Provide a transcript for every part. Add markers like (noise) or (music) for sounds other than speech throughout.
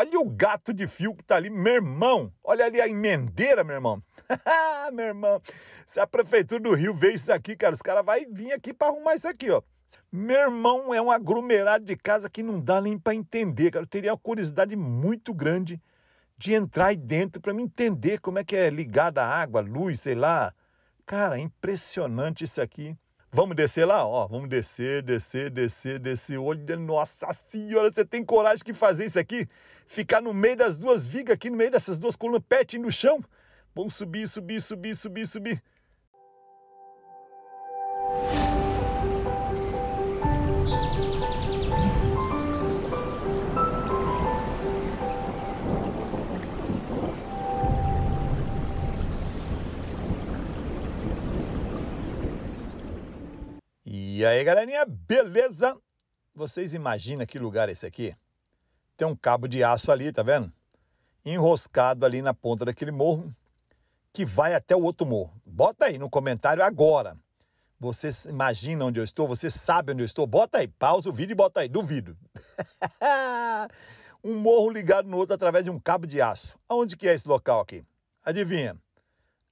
Olha o gato de fio que tá ali, meu irmão. Olha ali a emendeira, meu irmão. (laughs) meu irmão, se a prefeitura do Rio vê isso aqui, cara, os caras vão vir aqui para arrumar isso aqui, ó. Meu irmão, é um aglomerado de casa que não dá nem para entender, cara. Eu teria uma curiosidade muito grande de entrar aí dentro para me entender como é que é ligada a água, luz, sei lá. Cara, é impressionante isso aqui. Vamos descer lá? Ó, vamos descer, descer, descer, descer. Olho nossa senhora, você tem coragem de fazer isso aqui? Ficar no meio das duas vigas aqui, no meio dessas duas colunas, pertinho no chão? Vamos subir, subir, subir, subir, subir. E aí, galerinha, beleza? Vocês imaginam que lugar é esse aqui? Tem um cabo de aço ali, tá vendo? Enroscado ali na ponta daquele morro, que vai até o outro morro. Bota aí no comentário agora. Você imagina onde eu estou? Você sabe onde eu estou? Bota aí, pausa o vídeo e bota aí, duvido. (laughs) um morro ligado no outro através de um cabo de aço. Aonde que é esse local aqui? Adivinha?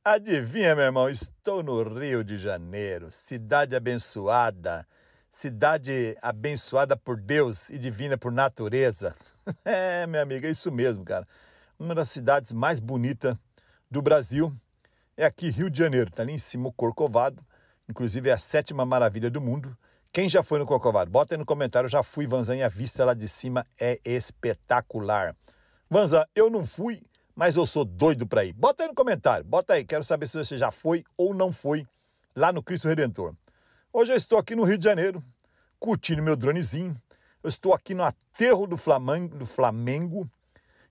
Adivinha, meu irmão, estou no Rio de Janeiro, cidade abençoada, cidade abençoada por Deus e divina por natureza. (laughs) É, minha amiga, é isso mesmo, cara. Uma das cidades mais bonitas do Brasil é aqui, Rio de Janeiro, tá ali em cima o Corcovado, inclusive é a sétima maravilha do mundo. Quem já foi no Corcovado? Bota aí no comentário, já fui, Vanzan, e a vista lá de cima é espetacular. Vanzan, eu não fui, mas eu sou doido para ir. Bota aí no comentário, bota aí, quero saber se você já foi ou não foi lá no Cristo Redentor. Hoje eu estou aqui no Rio de Janeiro, curtindo meu dronezinho. Eu estou aqui no aterro do Flamengo, do Flamengo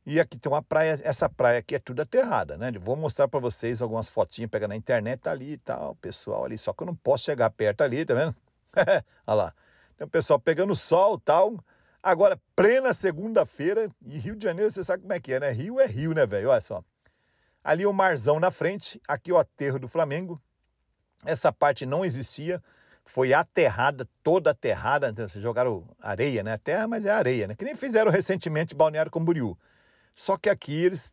e aqui tem uma praia, essa praia aqui é tudo aterrada, né? vou mostrar para vocês algumas fotinhas, pega na internet, tá ali e tal, pessoal ali, só que eu não posso chegar perto ali, tá vendo? (laughs) Olha lá. Tem o pessoal pegando sol e tal, Agora, plena segunda-feira, e Rio de Janeiro, você sabe como é que é, né? Rio é Rio, né, velho? Olha só. Ali o Marzão na frente, aqui o aterro do Flamengo. Essa parte não existia, foi aterrada, toda aterrada. Então, vocês jogaram areia, né? Terra, mas é areia, né? Que nem fizeram recentemente Balneário Camboriú. Só que aqui eles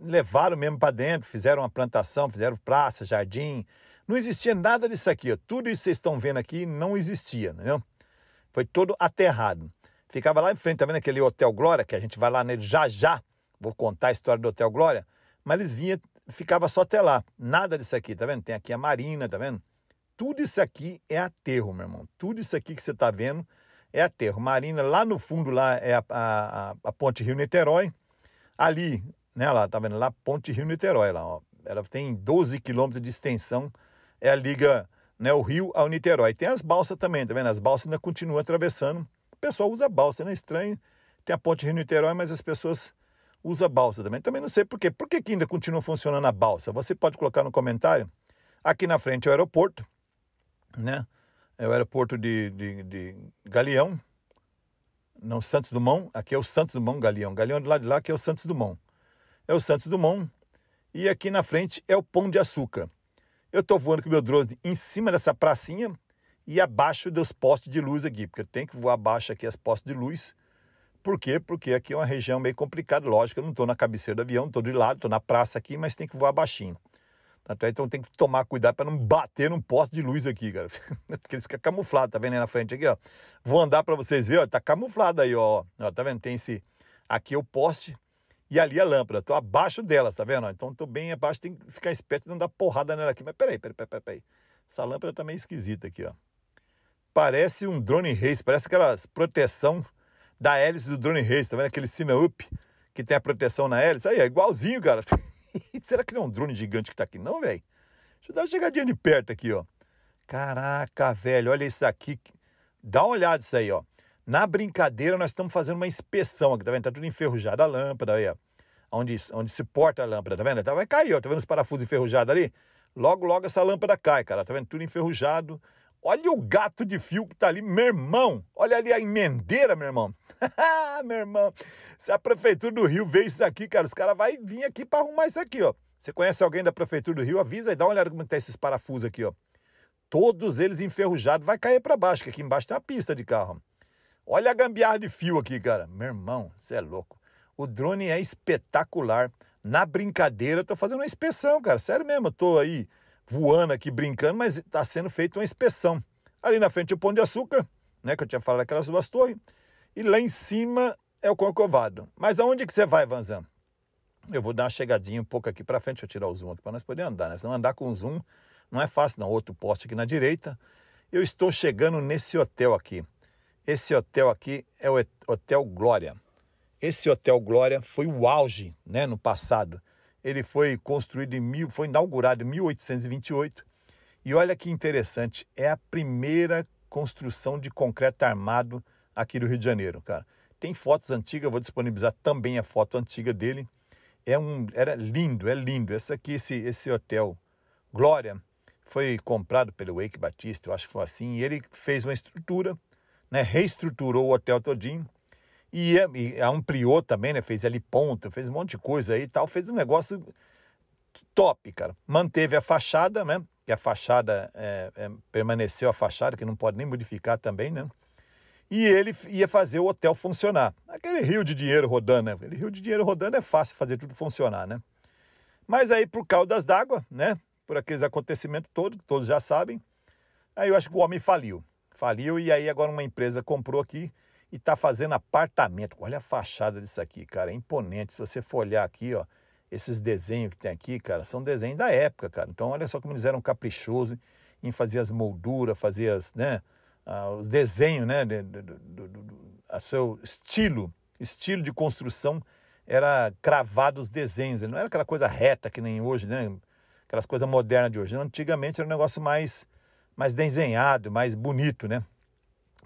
levaram mesmo para dentro, fizeram uma plantação, fizeram praça, jardim. Não existia nada disso aqui, ó. Tudo isso que vocês estão vendo aqui não existia, entendeu? Foi todo aterrado. Ficava lá em frente, tá vendo aquele Hotel Glória, que a gente vai lá nele já já, vou contar a história do Hotel Glória, mas eles vinham, ficava só até lá, nada disso aqui, tá vendo? Tem aqui a marina, tá vendo? Tudo isso aqui é aterro, meu irmão, tudo isso aqui que você tá vendo é aterro. Marina, lá no fundo, lá é a, a, a ponte Rio-Niterói, ali, né, lá, tá vendo? Lá, ponte Rio-Niterói, lá, ó, ela tem 12 quilômetros de extensão, é a liga, né, o Rio ao Niterói. Tem as balsas também, tá vendo? As balsas ainda continuam atravessando, pessoal usa balsa, não é Estranho. Tem a ponte Rio-Niterói, mas as pessoas usam balsa também. Também não sei por quê. Por que, que ainda continua funcionando a balsa? Você pode colocar no comentário. Aqui na frente é o aeroporto, né? É o aeroporto de, de, de Galeão, não Santos Dumont. Aqui é o Santos Dumont Galeão. Galeão do lado de lá, aqui é o Santos Dumont. É o Santos Dumont. E aqui na frente é o Pão de Açúcar. Eu estou voando com meu drone em cima dessa pracinha, e abaixo dos postes de luz aqui, porque eu tenho que voar abaixo aqui as postes de luz. Por quê? Porque aqui é uma região meio complicada, lógico, eu não estou na cabeceira do avião, estou de lado, estou na praça aqui, mas tem que voar baixinho. É, então tem que tomar cuidado para não bater num poste de luz aqui, cara. (laughs) Porque eles ficam camuflados, tá vendo aí na frente aqui, ó. Vou andar para vocês verem, ó, tá camuflado aí, ó. ó. Tá vendo? Tem esse... Aqui é o poste e ali a lâmpada. Tô abaixo delas, tá vendo? então tô bem abaixo, tem que ficar esperto e não dar porrada nela aqui. Mas peraí, peraí, peraí, peraí. Essa lâmpada tá meio esquisita aqui, ó. Parece um drone race, parece aquelas proteção da hélice do drone race, tá vendo? Aquele Sinaup que tem a proteção na hélice. Aí, é igualzinho, cara. (laughs) Será que não é um drone gigante que tá aqui, não, velho? Deixa eu dar uma chegadinha de perto aqui, ó. Caraca, velho, olha isso aqui. Dá uma olhada isso aí, ó. Na brincadeira, nós estamos fazendo uma inspeção aqui, tá vendo? Tá tudo enferrujado a lâmpada aí, ó. Onde, onde se porta a lâmpada, tá vendo? Tá, vai cair, ó. Tá vendo os parafusos enferrujados ali? Logo, logo essa lâmpada cai, cara. Tá vendo? Tudo enferrujado. Olha o gato de fio que tá ali, meu irmão. Olha ali a emendeira, meu irmão. (laughs) meu irmão, se a prefeitura do Rio vê isso aqui, cara, os caras vão vir aqui para arrumar isso aqui, ó. Você conhece alguém da prefeitura do Rio? Avisa e dá uma olhada como tá esses parafusos aqui, ó. Todos eles enferrujados, vai cair para baixo, que aqui embaixo tem uma pista de carro. Olha a gambiarra de fio aqui, cara. Meu irmão, você é louco. O drone é espetacular. Na brincadeira, eu tô fazendo uma inspeção, cara. Sério mesmo, eu tô aí voando aqui, brincando, mas está sendo feita uma inspeção. Ali na frente é o Pão de Açúcar, né, que eu tinha falado aquelas duas torres, e lá em cima é o Corcovado. Mas aonde que você vai, Vanzan? Eu vou dar uma chegadinha um pouco aqui para frente, deixa eu tirar o zoom aqui para nós poder andar, né? Senão andar com zoom não é fácil, não. Outro poste aqui na direita. Eu estou chegando nesse hotel aqui. Esse hotel aqui é o Hotel Glória. Esse Hotel Glória foi o auge, né, no passado. Ele foi construído em mil, foi inaugurado em 1828. E olha que interessante, é a primeira construção de concreto armado aqui do Rio de Janeiro, cara. Tem fotos antigas, vou disponibilizar também a foto antiga dele. É um, era lindo, é lindo. Essa aqui, esse, esse hotel Glória, foi comprado pelo Wake Batista, eu acho que foi assim. E ele fez uma estrutura, né, reestruturou o hotel todinho e, é, e ampliou é também, né? Fez ali ponta, fez um monte de coisa aí e tal. Fez um negócio top, cara. Manteve a fachada, né? Que a fachada é, é, permaneceu a fachada, que não pode nem modificar também, né? E ele ia fazer o hotel funcionar. Aquele rio de dinheiro rodando, né? Aquele rio de dinheiro rodando é fácil fazer tudo funcionar, né? Mas aí, por das d'Água, né? Por aqueles acontecimentos todos, que todos já sabem, aí eu acho que o homem faliu. Faliu e aí agora uma empresa comprou aqui e está fazendo apartamento. Olha a fachada disso aqui, cara, é imponente. Se você for olhar aqui, ó, esses desenhos que tem aqui, cara, são desenhos da época, cara. Então, olha só como eles eram caprichosos em fazer as molduras, fazer as, né, os desenhos, né, do, do, do, a seu estilo, estilo de construção era cravado os desenhos. Ele não era aquela coisa reta que nem hoje, né, aquelas coisas modernas de hoje. Antigamente era um negócio mais, mais desenhado, mais bonito, né.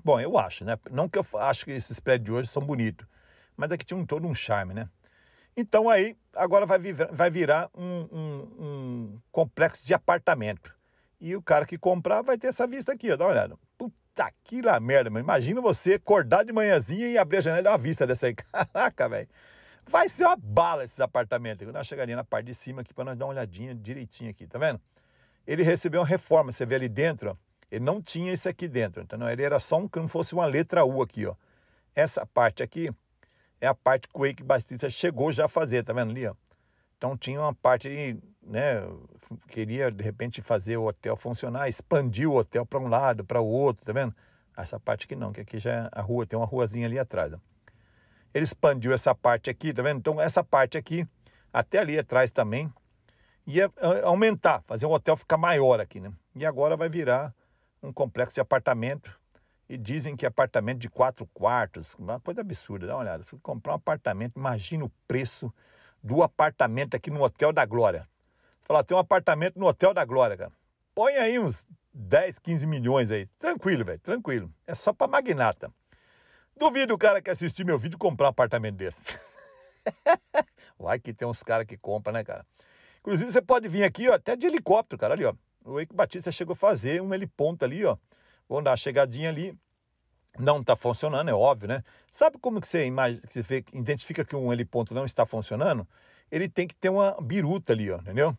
Bom, eu acho, né? Não que eu acho que esses prédios de hoje são bonitos, mas aqui é tinha um, todo um charme, né? Então aí, agora vai, vai virar um, um, um, complexo de apartamento. E o cara que comprar vai ter essa vista aqui, ó, dá uma olhada. Puta que lá merda, mano. Imagina você acordar de manhãzinha e abrir a janela e dar uma vista dessa aí. (laughs) Caraca, velho. Vai ser uma bala esses apartamentos. Nós chegaria na parte de cima aqui para nós dar uma olhadinha direitinho aqui, tá vendo? Ele recebeu uma reforma, você vê ali dentro, ó ele não tinha isso aqui dentro, entendeu? Ele era só um, como fosse uma letra U aqui, ó. Essa parte aqui é a parte que o Eike Batista chegou já a fazer, tá vendo ali, ó? Então tinha uma parte, né, queria de repente fazer o hotel funcionar, expandir o hotel para um lado, para o outro, tá vendo? Essa parte aqui não, que aqui já é a rua, tem uma ruazinha ali atrás. Ó. Ele expandiu essa parte aqui, tá vendo? Então essa parte aqui, até ali atrás também, ia aumentar, fazer o hotel ficar maior aqui, né? E agora vai virar um complexo de apartamento e dizem que apartamento de quatro quartos, uma coisa absurda, dá uma olhada. Se comprar um apartamento, imagina o preço do apartamento aqui no Hotel da Glória. Você fala, ah, tem um apartamento no Hotel da Glória, cara. Põe aí uns 10, 15 milhões aí. Tranquilo, velho, tranquilo. É só para magnata. Duvido o cara que assistir meu vídeo comprar um apartamento desse. (laughs) Vai que tem uns caras que compram, né, cara? Inclusive, você pode vir aqui, ó, até de helicóptero, cara, ali, ó. O Eike Batista chegou a fazer um ele ponta ali, ó. Vou dar uma chegadinha ali. Não está funcionando, é óbvio, né? Sabe como que você, imagina, que você vê, identifica que um ele ponto não está funcionando? Ele tem que ter uma biruta ali, ó, entendeu?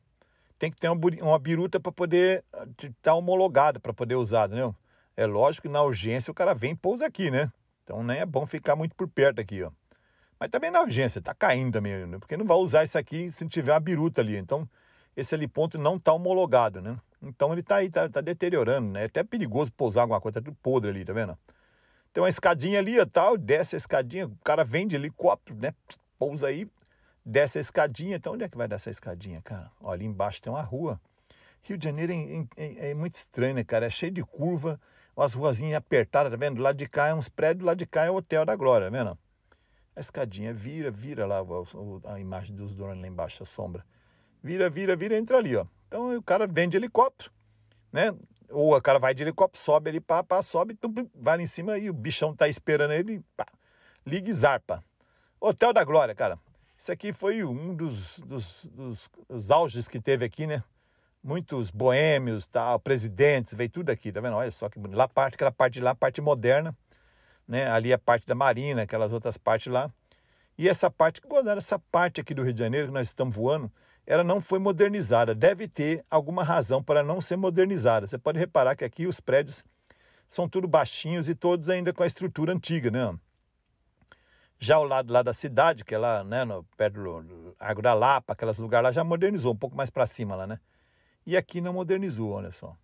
Tem que ter uma, biruta para poder estar eh, tá homologado, para poder usar, entendeu? É lógico que na urgência o cara vem e pousa aqui, né? Então nem né, é bom ficar muito por perto aqui, ó. Mas também na urgência, tá caindo também, né? porque não vai usar isso aqui se não tiver uma biruta ali. Então esse heliponto não tá homologado, né? Então ele tá aí, tá, tá deteriorando, né? É até perigoso pousar alguma coisa, tá tudo podre ali, tá vendo? Tem uma escadinha ali, tal, desce a escadinha, o cara vende helicóptero, né? Pousa aí, desce a escadinha. Então onde é que vai dessa escadinha, cara? Ó, ali embaixo tem uma rua. Rio de Janeiro é, é, é, é muito estranho, né, cara? É cheio de curva, umas ruazinhas apertadas, tá vendo? Do lado de cá é uns prédios, do lado de cá é o Hotel da Glória, tá vendo? A escadinha vira, vira lá, a, a imagem dos donos lá embaixo, a sombra. Vira, vira, vira, entra ali, ó. Então o cara vem de helicóptero, né? Ou o cara vai de helicóptero, sobe ali, pá, pá, sobe, tum, vai lá em cima e o bichão tá esperando ele, pá, liga e zarpa. Hotel da Glória, cara. Isso aqui foi um dos, dos, dos, dos auges que teve aqui, né? Muitos boêmios, tal, presidentes, veio tudo aqui, tá vendo? Olha só que bonito. Lá parte, aquela parte de lá, parte moderna, né? Ali a parte da marina, aquelas outras partes lá. E essa parte, que essa parte aqui do Rio de Janeiro que nós estamos voando, ela não foi modernizada. Deve ter alguma razão para não ser modernizada. Você pode reparar que aqui os prédios são tudo baixinhos e todos ainda com a estrutura antiga, né? Já o lado lá da cidade, que é lá, né, no, perto do Argo da Lapa, aqueles lugares lá, já modernizou, um pouco mais para cima lá, né? E aqui não modernizou, olha só.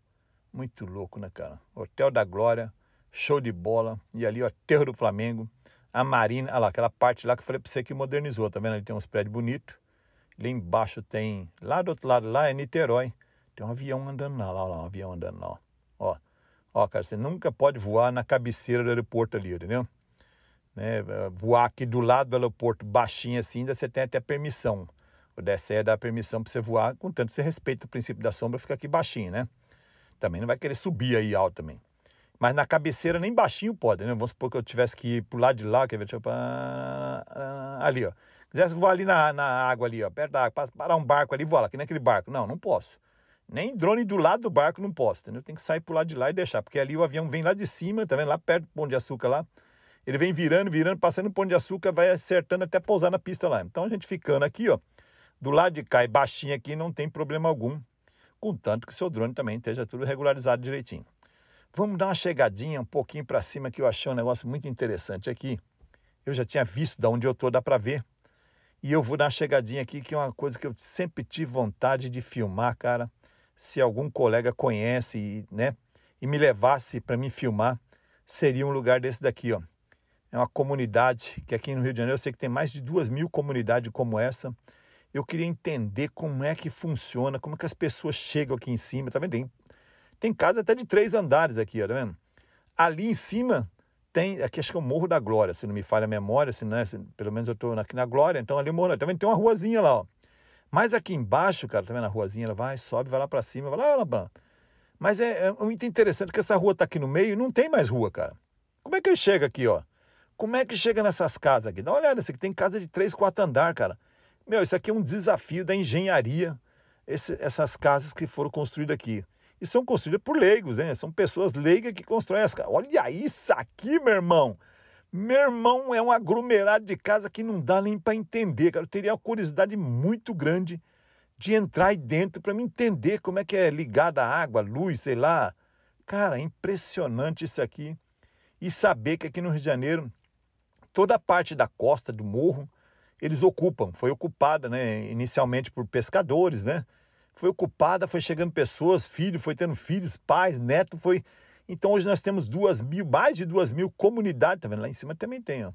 Muito louco, né, cara? Hotel da Glória, show de bola, e ali, o Aterro do Flamengo, a Marina, olha lá, aquela parte lá que eu falei para você que modernizou, tá vendo? Ali tem uns prédios bonitos. Lá embaixo tem, lá do outro lado lá é Niterói. Tem um avião andando lá, lá, lá um avião andando lá. Ó, ó, cara, você nunca pode voar na cabeceira do aeroporto ali, entendeu? Né? É, voar aqui do lado do aeroporto baixinho assim, ainda você tem até permissão. O DSE dá permissão para você voar, contanto que você respeita o princípio da sombra, fica aqui baixinho, né? Também não vai querer subir aí alto também. Mas na cabeceira nem baixinho pode, né? Vamos supor que eu tivesse que ir pro lado de lá, quer ver? Tipo, ah, ah, ah, ali, ó quisesse voar ali na, na água ali, ó, perto da água, parar um barco ali e voar, lá, que nem aquele barco. Não, não posso. Nem drone do lado do barco não posso, entendeu? Tem que sair pro lado de lá e deixar, porque ali o avião vem lá de cima, tá vendo? Lá perto do Pão de Açúcar lá. Ele vem virando, virando, passando o Pão de Açúcar, vai acertando até pousar na pista lá. Então a gente ficando aqui, ó, do lado de cá e baixinho aqui, não tem problema algum, contanto que o seu drone também esteja tudo regularizado direitinho. Vamos dar uma chegadinha um pouquinho para cima que eu achei um negócio muito interessante aqui. Eu já tinha visto da onde eu tô, dá para ver e eu vou dar uma chegadinha aqui, que é uma coisa que eu sempre tive vontade de filmar, cara. Se algum colega conhece, né? E me levasse para me filmar, seria um lugar desse daqui, ó. É uma comunidade que aqui no Rio de Janeiro eu sei que tem mais de duas mil comunidades como essa. Eu queria entender como é que funciona, como é que as pessoas chegam aqui em cima, tá vendo? Tem, tem casa até de três andares aqui, ó, tá vendo? Ali em cima tem, aqui acho que é o Morro da Glória, se não me falha a memória, se não é, se, pelo menos eu estou aqui na Glória, então ali mora, também tem uma ruazinha lá, ó. Mas aqui embaixo, cara, também na ruazinha, ela vai, sobe, vai lá para cima, vai lá, lá, lá. Mas é, é muito interessante que essa rua tá aqui no meio e não tem mais rua, cara. Como é que eu chego aqui, ó? Como é que chega nessas casas aqui? Dá uma olhada, isso aqui tem casa de três, quatro andar, cara. Meu, isso aqui é um desafio da engenharia, esse, essas casas que foram construídas aqui e são construídas por leigos, né? São pessoas leigas que constroem as casas. Olha isso aqui, meu irmão! Meu irmão, é um aglomerado de casa que não dá nem para entender, cara. Eu teria uma curiosidade muito grande de entrar aí dentro para me entender como é que é ligada a água, luz, sei lá. Cara, é impressionante isso aqui. E saber que aqui no Rio de Janeiro, toda a parte da costa do morro, eles ocupam. Foi ocupada, né, inicialmente por pescadores, né? foi ocupada, foi chegando pessoas, filho, foi tendo filhos, pais, neto, foi. Então hoje nós temos duas mil, mais de duas mil comunidades, tá vendo? Lá em cima também tem, ó.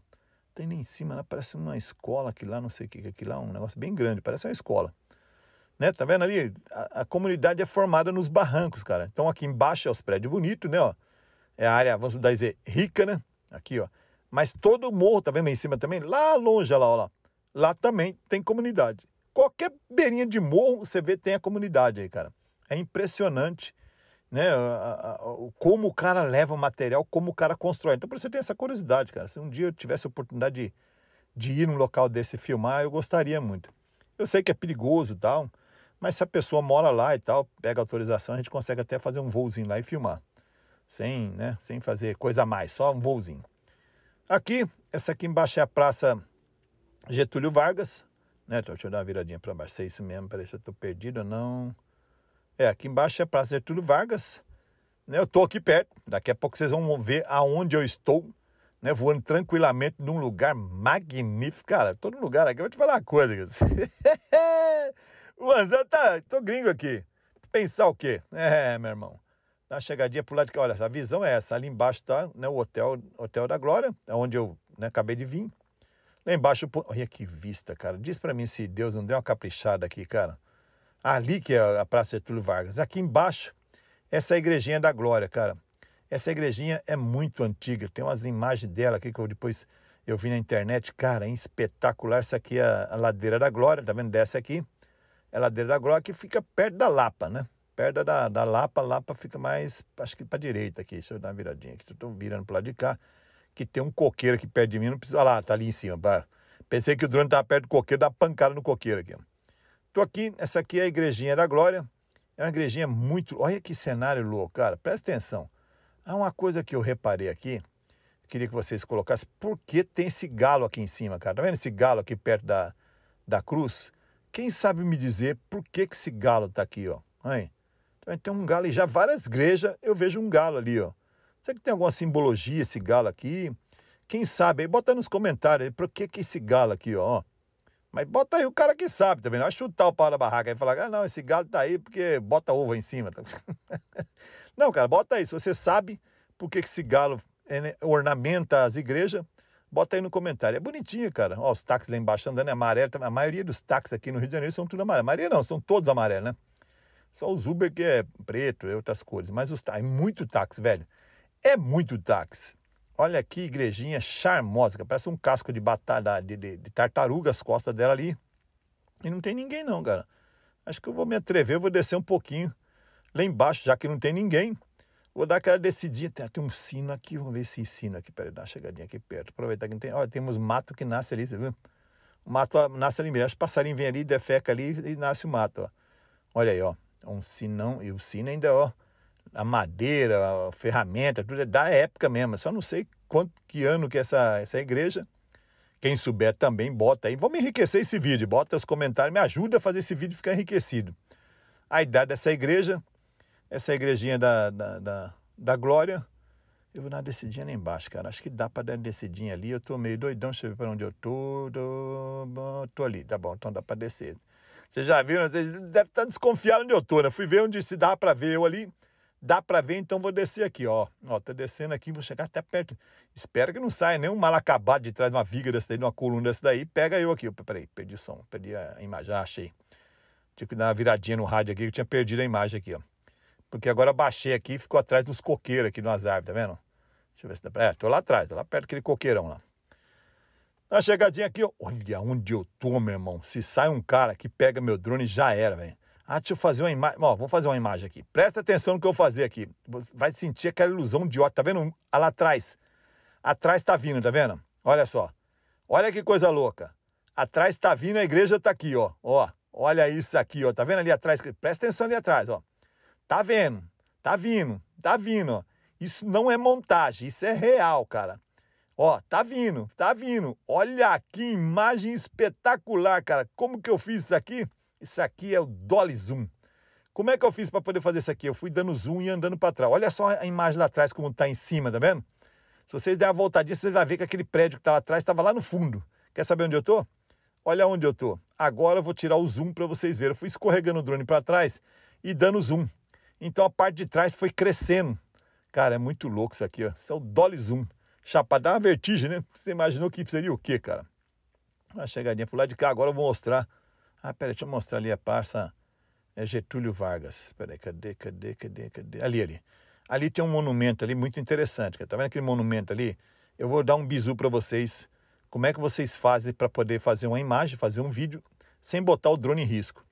Tem lá em cima, lá parece uma escola aqui lá, não sei o que, é aqui lá um negócio bem grande, parece uma escola. Né? Tá vendo ali? A, a comunidade é formada nos barrancos, cara. Então aqui embaixo é os prédios bonitos, né, ó. É a área, vamos dizer, rica, né? Aqui, ó. Mas todo o morro, tá vendo lá em cima também? Lá longe, lá, ó, lá. Lá também tem comunidade. Qualquer beirinha de morro você vê tem a comunidade aí, cara. É impressionante, né? Como o cara leva o material, como o cara constrói. Então, por isso eu tenho essa curiosidade, cara. Se um dia eu tivesse a oportunidade de, de ir num local desse e filmar, eu gostaria muito. Eu sei que é perigoso e tal, mas se a pessoa mora lá e tal, pega autorização, a gente consegue até fazer um voozinho lá e filmar. Sem, né, sem fazer coisa a mais, só um voozinho. Aqui, essa aqui embaixo é a Praça Getúlio Vargas, né? Deixa eu dar uma viradinha para baixo. É isso mesmo, parece que eu tô perdido ou não. É, aqui embaixo é Praça Getúlio Vargas. Né? Eu tô aqui perto. Daqui a pouco vocês vão ver aonde eu estou. Né, voando tranquilamente num lugar magnífico. Cara, todo lugar aqui, eu vou te falar uma coisa. (laughs) o eu tá, tô gringo aqui. Pensar o quê? É, meu irmão. Dá uma chegadinha pro lado de cá. Olha, a visão é essa. Ali embaixo tá né, o hotel, hotel da Glória, é onde eu né, acabei de vir. Lá embaixo, olha que vista, cara. Diz para mim se Deus não deu uma caprichada aqui, cara. Ali que é a Praça Getúlio Vargas. Aqui embaixo, essa é a igrejinha da Glória, cara. Essa igrejinha é muito antiga. Tem umas imagens dela aqui que eu depois eu vi na internet. Cara, é espetacular. Essa aqui é a Ladeira da Glória, tá vendo? Desce aqui. É a Ladeira da Glória que fica perto da Lapa, né? Perto da, da Lapa, a Lapa fica mais, acho que para direita aqui. Deixa eu dar uma viradinha aqui. Estou virando para lado de cá que tem um coqueiro aqui perto de mim, não precisa. Olha lá, tá ali em cima. Pá. Pensei que o drone tava perto do coqueiro, dá pancada no coqueiro aqui. Tô aqui, essa aqui é a igrejinha da Glória. É uma igrejinha muito. Olha que cenário louco, cara. Presta atenção. Há uma coisa que eu reparei aqui, queria que vocês colocassem. Por que tem esse galo aqui em cima, cara? Tá vendo esse galo aqui perto da, da cruz? Quem sabe me dizer por que, que esse galo tá aqui, ó? Hein? Então, tem um galo e já várias igrejas eu vejo um galo ali, ó. Será que tem alguma simbologia esse galo aqui? Quem sabe? Aí bota nos comentários, por que que esse galo aqui, ó? Mas bota aí o cara que sabe também, não é chutar o pau da barraca e falar, ah, não, esse galo tá aí porque bota ovo em cima. (laughs) não, cara, bota aí, se você sabe por que, que esse galo eh, né, ornamenta as igrejas, bota aí no comentário. É bonitinho, cara. Ó, os táxis lá embaixo andando é amarelo. A maioria dos táxis aqui no Rio de Janeiro são tudo amarelo. A maioria não, são todos amarelos, né? Só os Uber que é preto e outras cores. Mas os táxis, é muito táxi, velho. É muito táxi. Olha que igrejinha charmosa, parece um casco de batalha de, de, de tartaruga as costas dela ali. E não tem ninguém não, cara. Acho que eu vou me atrever, vou descer um pouquinho lá embaixo, já que não tem ninguém. Vou dar aquela decidinha, Tem, um sino aqui, vamos ver esse sino aqui. Peraí, dá uma chegadinha aqui perto. Aproveitar que não tem. Olha, temos mato que nasce ali, você viu? O mato ah, nasce ali mesmo. que passarinho vem ali, defeca ali e nasce o mato, ó. Olha aí, ó. É um sinão. E o sino ainda, ó a madeira, a ferramenta, tudo é da época mesmo. só não sei quanto que ano que essa, essa igreja. Quem souber também, bota aí. Vamos enriquecer esse vídeo. Bota os comentários, me ajuda a fazer esse vídeo ficar enriquecido. A idade dessa igreja, essa igrejinha da, da, da, da Glória. Eu vou dar uma descidinha lá embaixo, cara. Acho que dá para dar uma descidinha ali. Eu tô meio doidão, deixa eu ver para onde eu tô. tô. Tô ali, tá bom, então dá para descer. Vocês já viram, né? vocês devem estar tá desconfiados onde eu tô, né? Fui ver onde se dá para ver eu ali. Dá para ver, então vou descer aqui, ó. Ó, tá descendo aqui, vou chegar até perto. Espero que não saia nenhum mal acabado de trás de uma viga dessa daí, de uma coluna dessa daí. Pega eu aqui. peraí, perdi o som, perdi a imagem, já achei. Tive que dar uma viradinha no rádio aqui, que eu tinha perdido a imagem aqui, ó. Porque agora baixei aqui e ficou atrás dos coqueiros aqui, de árvores, tá vendo? Deixa eu ver se dá pra... É, tô lá atrás, tô tá lá perto daquele coqueirão lá. Na chegadinha aqui, ó. olha onde eu tô, meu irmão. Se sai um cara que pega meu drone, já era, velho. Ah, deixa eu fazer uma imagem. Ó, vamos fazer uma imagem aqui. Presta atenção no que eu vou fazer aqui. Vai sentir aquela ilusão de ótica. Tá vendo? Olha ah, lá atrás. Atrás tá vindo, tá vendo? Olha só. Olha que coisa louca. Atrás tá vindo, a igreja tá aqui, ó. Ó, olha isso aqui, ó. Tá vendo ali atrás? Presta atenção ali atrás, ó. Tá vendo? Tá vindo. Tá vindo, ó. Isso não é montagem, isso é real, cara. Ó, tá vindo, tá vindo. Olha que imagem espetacular, cara. Como que eu fiz isso aqui? Isso aqui é o Dolly Zoom. Como é que eu fiz para poder fazer isso aqui? Eu fui dando zoom e andando para trás. Olha só a imagem lá atrás como está em cima, tá vendo? Se vocês der uma voltadinha, vocês vão ver que aquele prédio que está lá atrás estava lá no fundo. Quer saber onde eu estou? Olha onde eu estou. Agora eu vou tirar o zoom para vocês verem. Eu fui escorregando o drone para trás e dando zoom. Então a parte de trás foi crescendo. Cara, é muito louco isso aqui, ó. Isso é o Dolly Zoom. Chapa, dá uma vertigem, né? Você imaginou que seria o quê, cara? Uma chegadinha pro lado de cá. Agora eu vou mostrar ah, peraí, deixa eu mostrar ali a parça. é Getúlio Vargas. Peraí, cadê, cadê, cadê, cadê? Ali, ali. Ali tem um monumento ali muito interessante. Tá vendo aquele monumento ali? Eu vou dar um bizu para vocês. Como é que vocês fazem para poder fazer uma imagem, fazer um vídeo, sem botar o drone em risco?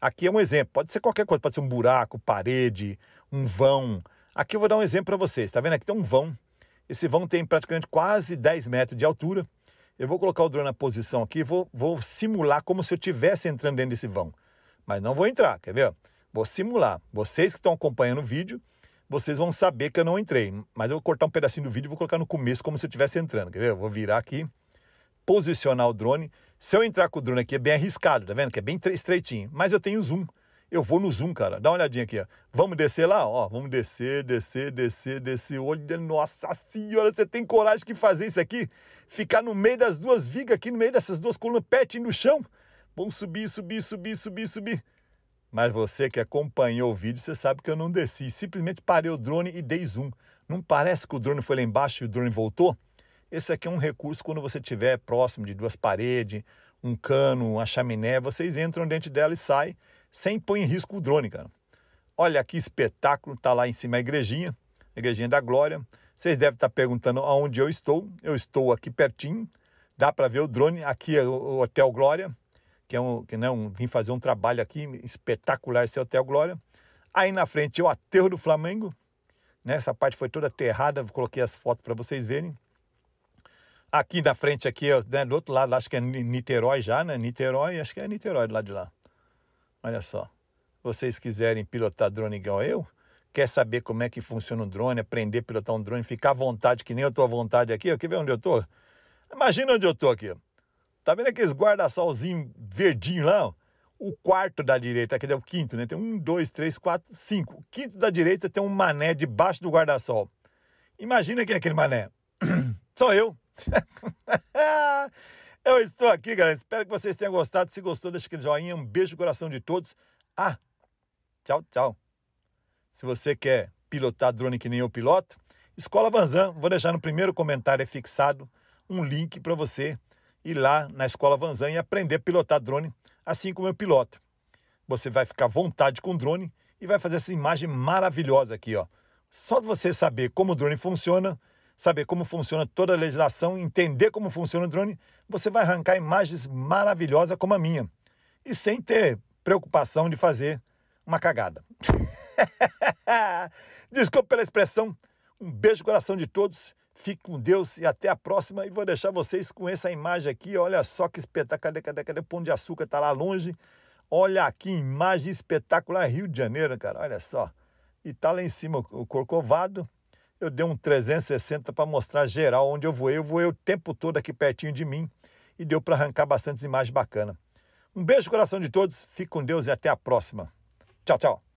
Aqui é um exemplo. Pode ser qualquer coisa. Pode ser um buraco, parede, um vão. Aqui eu vou dar um exemplo para vocês. Tá vendo? Aqui tem um vão. Esse vão tem praticamente quase 10 metros de altura. Eu vou colocar o drone na posição aqui, vou, vou simular como se eu estivesse entrando dentro desse vão. Mas não vou entrar, quer ver? Vou simular. Vocês que estão acompanhando o vídeo, vocês vão saber que eu não entrei. Mas eu vou cortar um pedacinho do vídeo e vou colocar no começo como se eu estivesse entrando, quer ver? Eu vou virar aqui, posicionar o drone. Se eu entrar com o drone aqui é bem arriscado, tá vendo? Que é bem estreitinho. Mas eu tenho zoom. Eu vou no zoom, cara. Dá uma olhadinha aqui, Vamos descer lá? Ó, vamos descer, descer, descer, descer. Olha, nossa senhora, você tem coragem de fazer isso aqui? Ficar no meio das duas vigas aqui, no meio dessas duas colunas, pertinho no chão? Vamos subir, subir, subir, subir, subir. Mas você que acompanhou o vídeo, você sabe que eu não desci. Simplesmente parei o drone e dei zoom. Não parece que o drone foi lá embaixo e o drone voltou? Esse aqui é um recurso quando você estiver próximo de duas paredes, um cano, uma chaminé, vocês entram dentro dela e saem sem pôr em risco o drone, cara. Olha que espetáculo, tá lá em cima a igrejinha, a igrejinha da Glória. Vocês devem estar tá perguntando aonde eu estou. Eu estou aqui pertinho, dá para ver o drone. Aqui é o Hotel Glória, que é um, que né, um, vim fazer um trabalho aqui espetacular esse Hotel Glória. Aí na frente é o aterro do Flamengo, né? Essa parte foi toda aterrada, coloquei as fotos para vocês verem. Aqui na frente aqui, né, do outro lado, acho que é Niterói já, né? Niterói, acho que é Niterói lá de lá. Olha só. Vocês quiserem pilotar drone igual eu? Quer saber como é que funciona um drone, aprender a pilotar um drone, ficar à vontade, que nem eu estou à vontade aqui, Quer ver onde eu estou? Imagina onde eu estou aqui, Tá vendo aqueles guarda-solzinho verdinho lá? O quarto da direita, aqui é o quinto, né? Tem um, dois, três, quatro, cinco. O quinto da direita tem um mané debaixo do guarda-sol. Imagina quem é aquele mané. (clears throat) Sou eu. (laughs) Eu estou aqui, galera. Espero que vocês tenham gostado. Se gostou, deixa aquele joinha. Um beijo no coração de todos. Ah, tchau, tchau. Se você quer pilotar drone que nem eu piloto, Escola Vanzan, vou deixar no primeiro comentário fixado um link para você ir lá na Escola Vanzan e aprender a pilotar drone assim como eu piloto. Você vai ficar à vontade com o drone e vai fazer essa imagem maravilhosa aqui, ó. Só você saber como o drone funciona, saber como funciona toda a legislação, entender como funciona o drone, você vai arrancar imagens maravilhosas como a minha. E sem ter preocupação de fazer uma cagada. (laughs) Desculpe pela expressão. Um beijo no coração de todos. Fique com Deus e até a próxima. E vou deixar vocês com essa imagem aqui. Olha só que espetáculo. Cadê, cadê, cadê? Pão de açúcar tá lá longe. Olha que imagem espetacular. Rio de Janeiro, cara. Olha só. E tá lá em cima o Corcovado eu dei um 360 para mostrar geral onde eu voei. Eu voei o tempo todo aqui pertinho de mim e deu para arrancar bastantes imagens bacanas. Um beijo no coração de todos, fique com Deus e até a próxima. Tchau, tchau.